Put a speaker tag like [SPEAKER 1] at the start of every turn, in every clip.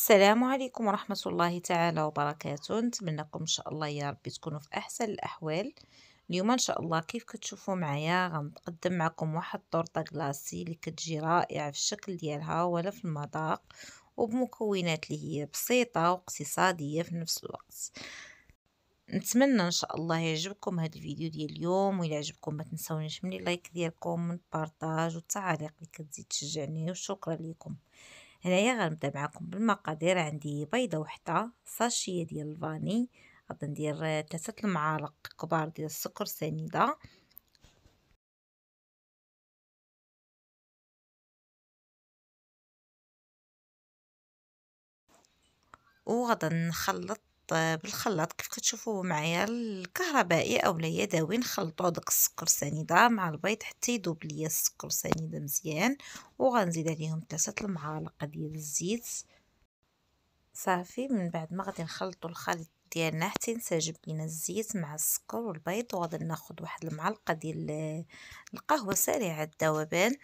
[SPEAKER 1] السلام عليكم ورحمة الله تعالى وبركاته نتمنىكم إن شاء الله يا ربي تكونوا في أحسن الأحوال اليوم إن شاء الله كيف كتشوفوا معايا غنقدم معكم واحد الطورطة كلاسي اللي كتجي رائعة في الشكل ديالها ولا في المذاق وبمكونات اللي هي بسيطة واقتصادية في نفس الوقت نتمنى ان شاء الله يعجبكم هذا الفيديو ديال اليوم وإلا عجبكم ما تنسونيش من اللايك ديالكم من البارطاج والتعاليق اللي كتزيد تشجعني وشكرا لكم هنايا غنبدا معاكم بالمقادير عندي بيضه وحده صاشية ديال الفاني ندير ثلاثه المعالق كبار ديال السكر سنيده وغادي نخلط بالخلاط كيف كتشوفوا معايا الكهربائي او يدوي نخلطوا داك السكر سنيده مع البيض حتى يذوب ليا السكر سنيده مزيان وغنزيد عليهم ثلاثه المعالق ديال الزيت صافي من بعد ما غادي نخلطوا الخليط ديالنا حتى ينسجم لينا الزيت مع السكر والبيض وغادي ناخذ واحد المعلقه ديال القهوه سريعه الذوبان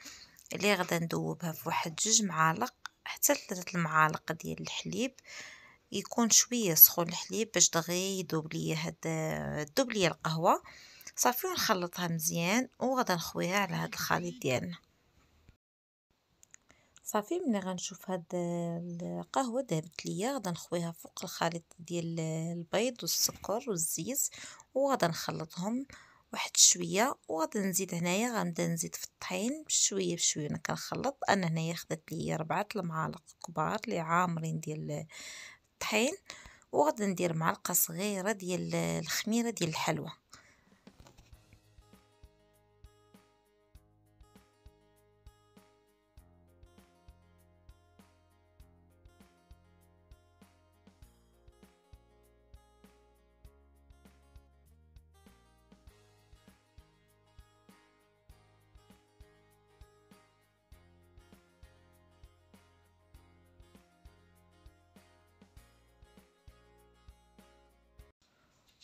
[SPEAKER 1] اللي غادي ندوبها في واحد جوج معالق حتى ثلاثه المعالق ديال الحليب يكون شويه سخون الحليب باش دغيا يذوب ليا هاد تذوب ليا القهوه صافي ونخلطها مزيان وغادا نخويها على هاد الخليط ديالنا صافي ملي غنشوف هاد القهوه ذابت ليا غادا نخويها فوق الخليط ديال البيض والسكر والزيت وغادا نخلطهم واحد شويه وغادي نزيد هنايا غنبدا نزيد في الطحين بشويه بشويه انا كنخلط انا هنايا خدات ليا ربعه المعالق كبار اللي عامرين ديال الطحين وغادي ندير معلقه صغيره ديال الخميره ديال الحلوى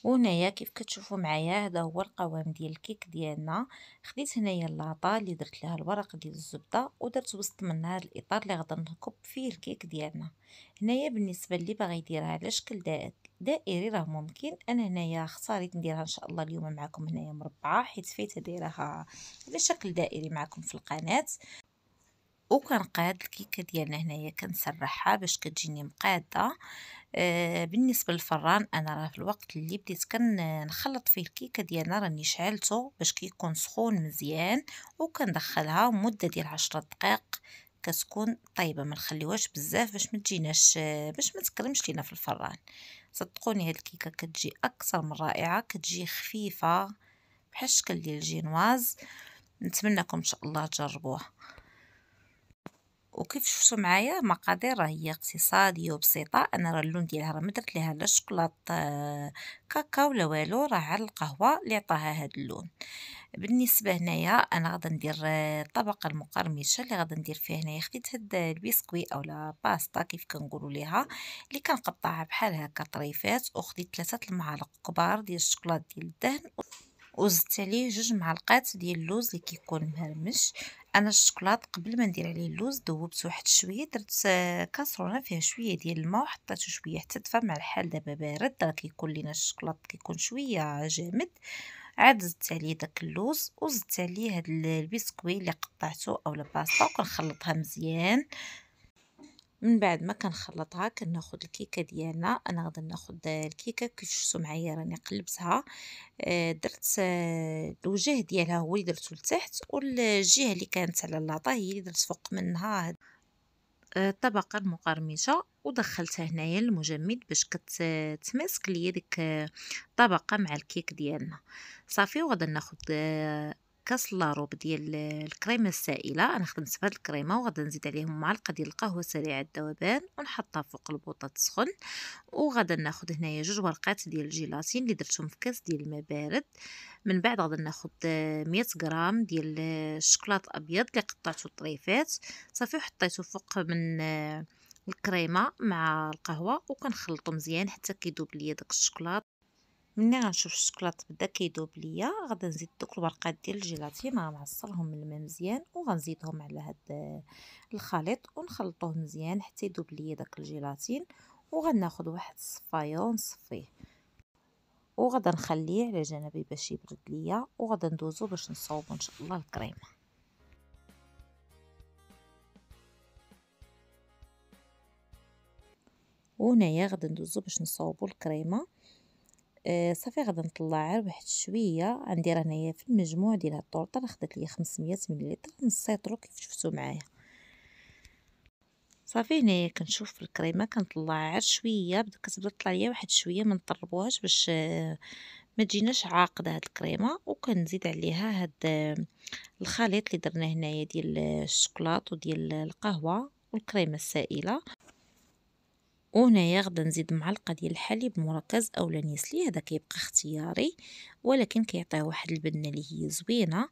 [SPEAKER 1] وهنايا كيف كتشوفوا معايا هذا هو القوام ديال الكيك ديالنا خديت هنايا اللاطه اللي درت لها الورق ديال الزبده ودرت وسط منها هذا الاطار اللي غادي نكب فيه الكيك ديالنا هنايا بالنسبه اللي باغي يديرها على شكل دائري راه ممكن انا هنايا اختاريت نديرها ان شاء الله اليوم معكم هنايا مربعه حيت فايته دايرها على شكل دائري معكم في القناه وكنقاد الكيكه ديالنا هنايا كنسرحها باش كتجيني مقاده آه، بالنسبه للفران انا راه في الوقت اللي بديت كنخلط فيه الكيكه ديالنا راني شعلته باش كيكون سخون مزيان وكندخلها مده ديال 10 دقائق كتكون طيبه ما نخليوهاش بزاف باش ما تجيناش آه، باش ما تكرمش لينا في الفران صدقوني هاد الكيكه كتجي اكثر من رائعه كتجي خفيفه بحال الشكل ديال الجينواز نتمنىكم ان شاء الله تجربوها وكيف شفتوا معايا مقادير راه هي اقتصاديه وبسيطه انا راه اللون ديالها راه ما درت لها لا شوكولاط آه، كاكاو لا والو راه على القهوه اللي عطاها هذا اللون بالنسبه هنايا انا غادي ندير آه، الطبقه المقرمشه اللي غادي ندير فيها هنايا خديت هاد البسكوي لا باستا كيف كنقولوا ليها اللي كنقطعها بحال هكا طريفات وخديت ثلاثه المعالق كبار ديال الشوكولاط ديال الدهن وزدت عليه جوج معلقات ديال اللوز اللي كيكون مهرمش انا الشكلاط قبل ما ندير عليه اللوز ذوبته واحد شويه درت آه، كاسرونه فيها شويه ديال الماء وحطيته شويه حتى دفا مع الحال دابا بارد راه كيكون لينا الشكلاط كيكون شويه جامد عاد زدت عليه داك اللوز وزدت عليه هاد البسكوي اللي قطعته اولا باسطا وكنخلطها مزيان من بعد ما كنخلطها كناخذ الكيكه ديالنا انا غادي ناخذ الكيكه كيف معايا راني قلبتها آه، درت آه، الوجه ديالها هو اللي درتو لتحت والجهه اللي كانت على اللاطه هي اللي درت فوق منها الطبقه آه، المقرمشه ودخلتها هنايا للمجمد باش كتمسك ليا ديك الطبقه مع الكيك ديالنا صافي وغادي ناخذ كاس لاروب ديال الكريمه السائله انا خدمت بهاد الكريمه وغادي نزيد عليهم معلقه ديال القهوه سريعه الذوبان ونحطها فوق البوطه تسخن وغادي ناخذ هنايا جوج ورقات ديال الجيلاتين اللي درتهم في كاس ديال الماء بارد من بعد غادي ناخذ 100 غرام ديال الشوكولاط ابيض اللي قطعته طريفات صافي وحطيته فوق من الكريمه مع القهوه وكنخلطو مزيان حتى كيذوب ليا داك الشوكولاط ملي غنشوف الشكلاط بدا كيذوب ليا غادي نزيد دوك الورقات ديال الجيلاتين غنعصرهم من الماء مزيان وغنزيدهم على هاد الخليط ونخلطوه مزيان حتى يذوب ليا داك الجيلاتين وغناخذ واحد الصفايه ونصفيه وغدا نخليه على جنبي باش يبرد ليا وغدا ندوزو باش نصوبو ان شاء الله الكريمه وهنايا غادي ندوزو باش نصوبو الكريمه آه، صافي غادي نطلع غير واحد شويه غندير هنايا في المجموع ديال هاد الطورطه راه خدات ليا 500 مليلتر نص كيف شفتو معايا صافي هنايا كنشوف في الكريمه كنطلع غير شويه بدا كتبدا تطلع ليا واحد شويه ما نطربوهاش باش آه، ما تجيناش عاقده هاد الكريمه وكنزيد عليها هاد آه، الخليط اللي درنا هنايا ديال الشوكولاط وديال القهوه والكريمه السائله وهنا غدا نزيد معلقه ديال الحليب مركز اولا لانيسلي هذا كيبقى اختياري ولكن كيعطيه واحد البنه اللي هي زوينه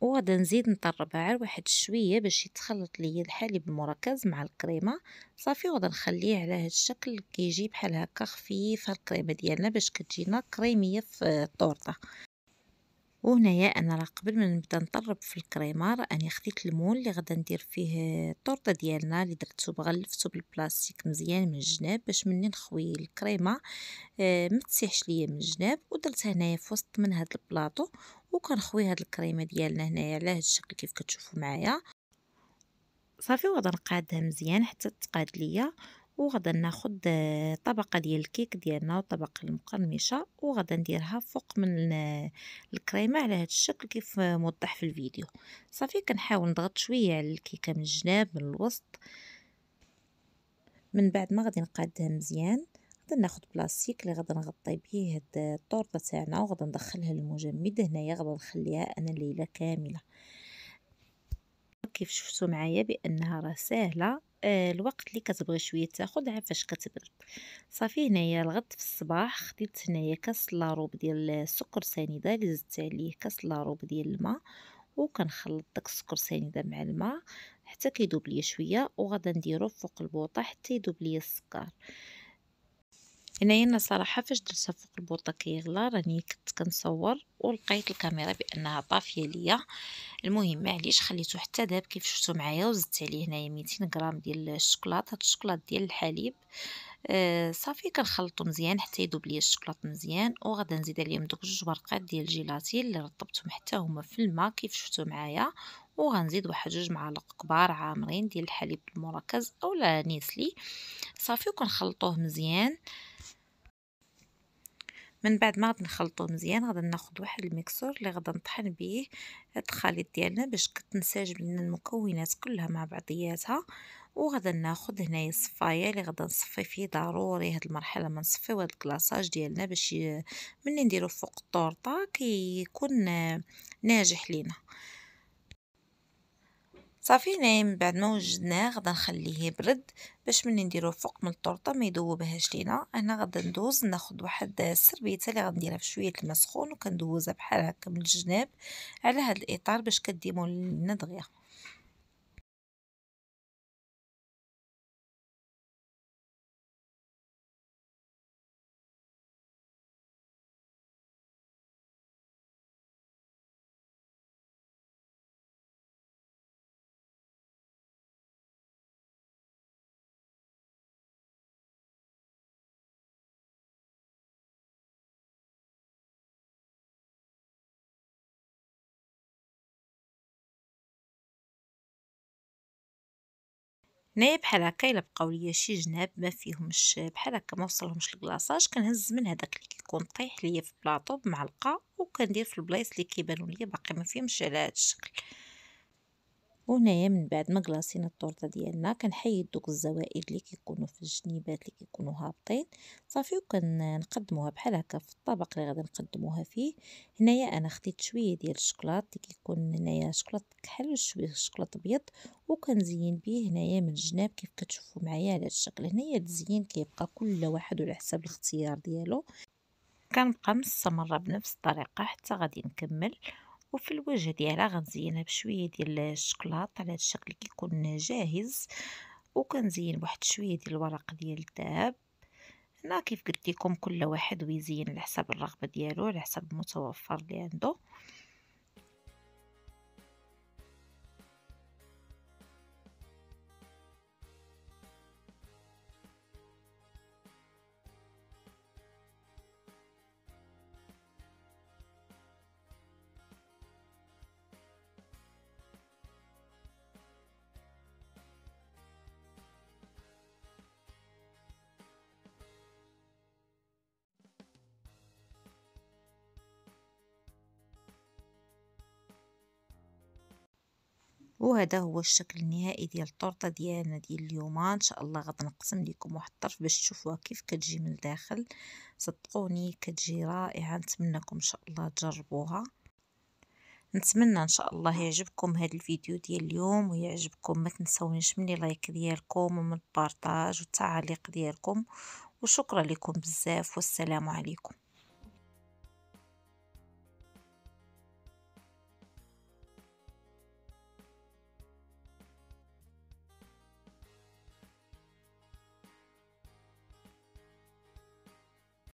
[SPEAKER 1] وغدا نزيد نطربها على واحد شويه باش يتخلط ليا الحليب المركز مع الكريمه صافي وغدا نخليه على هذا الشكل كيجي بحال هكا خفيف الكريمه ديالنا باش كتجينا كريميه في الطورطه وهنايا انا راه قبل ما نبدا نطرب في الكريمه راني خديت المول اللي غدا ندير فيه الطورطه ديالنا اللي درتو بغلفتو بالبلاستيك مزيان من الجناب باش مني نخوي الكريمه آه، ما تسيحش ليا من الجناب ودرت هنايا في وسط من هاد البلاطو وكنخوي هاد الكريمه ديالنا هنايا على هاد الشكل كيف كتشوفوا معايا صافي وغادي نقادها مزيان حتى تقاد ليا وغدا ناخد طبقة ديال الكيك ديالنا وطبق المقرمشة وغدا نديرها فوق من الكريمة على هذا الشكل كيف موضح في الفيديو صافي كنحاول نضغط شوية على الكيكة من الجناب من الوسط من بعد ما غادي نقادها مزيان غدا ناخد بلاستيك اللي غدا نغطي به هاد الطورطه تاعنا وغدا ندخلها للمجمد هنايا غدا نخليها انا ليله كامله كيف شفتوا معايا بانها راه ساهله آه، الوقت اللي كتبغي شويه تاخذ عفاش كتبرد صافي هنايا الغد في الصباح خديت هنايا كاس لاروب ديال السكر سنيده اللي زدت عليه كاس لاروب ديال الماء وكنخلط داك السكر سنيده مع الماء حتى كيذوب ليا شويه وغادي نديرو فوق البوطه حتى يذوب ليا السكر هنايا انا صراحه فاش درتها فوق البوطه كيغلى راني كنت كنصور ولقيت الكاميرا بانها طافيه ليا المهم معليش خليته حتى داب كيف شفتوا معايا وزدت عليه هنايا 200 غرام ديال الشوكولاط هاد الشوكولاط ديال الحليب آه، صافي كنخلطو مزيان حتى يذوب ليا الشوكولاط مزيان وغادا نزيد عليهم دوك جوج ورقات ديال الجيلاتين اللي رطبتهم حتى هما في الماء كيف شفتوا معايا وغنزيد واحد جوج معالق كبار عامرين ديال الحليب المركز اولا نيسلي صافي وكنخلطوه مزيان آه من بعد ما غادي نخلطو مزيان غادي ناخذ واحد الميكسور اللي غادي نطحن به هاد الخليط ديالنا باش كتنسجم لنا المكونات كلها مع بعضياتها وغادي ناخذ هنايا الصفايه اللي غادي نصفي فيه ضروري هاد المرحله ما نصفيو هاد الكلاصاج ديالنا باش ملي نديرو فوق الطورطه كيكون ناجح لينا صافي من بعد ما وجدناه غدا نخليه يبرد باش ملي نديرو فوق من الطرطه ما يذوبهاش لينا انا غدا ندوز ناخد واحد السربيته اللي غنديرها في شويه الماء سخون وكندوزها بحال هكا من الجناب على هذا الاطار باش كديمو لنا دغيا هنايا بحال هكا الا بقاو ليا شي جناب ما فيهمش بحال هكا ما وصلهمش الكلاصاج كنهز من هذاك اللي كيكون طيح ليا في بلاطو بمعلقه وكندير في البلايص اللي كيبانوا ليا باقي ما فيهمش على هذا الشكل وهنايا من بعد ما كلاصينا الطورطه ديالنا كنحيد دوك الزوائد اللي كيكونوا في الجنيبات اللي كيكونوا هابطين صافي وكنقدموها بحال هكا في الطبق اللي غادي نقدموها فيه هنايا انا خديت شويه ديال الشكلاط اللي كيكون هنايا شكلاط كحل وشويه شكلاط ابيض وكنزين به هنايا من الجناب كيف كتشوفوا معايا على هذا الشكل هنايا التزيين كيبقى كل واحد على حساب الاختيار ديالو كنبقى مستمره بنفس الطريقه حتى غادي نكمل وفي الوجه ديالها غنزينها بشويه ديال الشكلاط على هذا الشكل كيكون جاهز وكنزين بواحد شويه ديال الورق ديال الذهب هنا كيف قلت لكم كل واحد ويزين على حسب الرغبه ديالو على حسب المتوفر اللي عنده وهذا هو الشكل النهائي ديال الطورطه ديالنا ديال اليوم ان شاء الله غادي نقسم لكم واحد الطرف باش تشوفوها كيف كتجي من الداخل صدقوني كتجي رائعه نتمنىكم ان شاء الله تجربوها نتمنى ان شاء الله يعجبكم هذا الفيديو ديال اليوم ويعجبكم ما تنساونيش من لايك ديالكم ومن البارطاج والتعليق ديالكم وشكرا لكم بزاف والسلام عليكم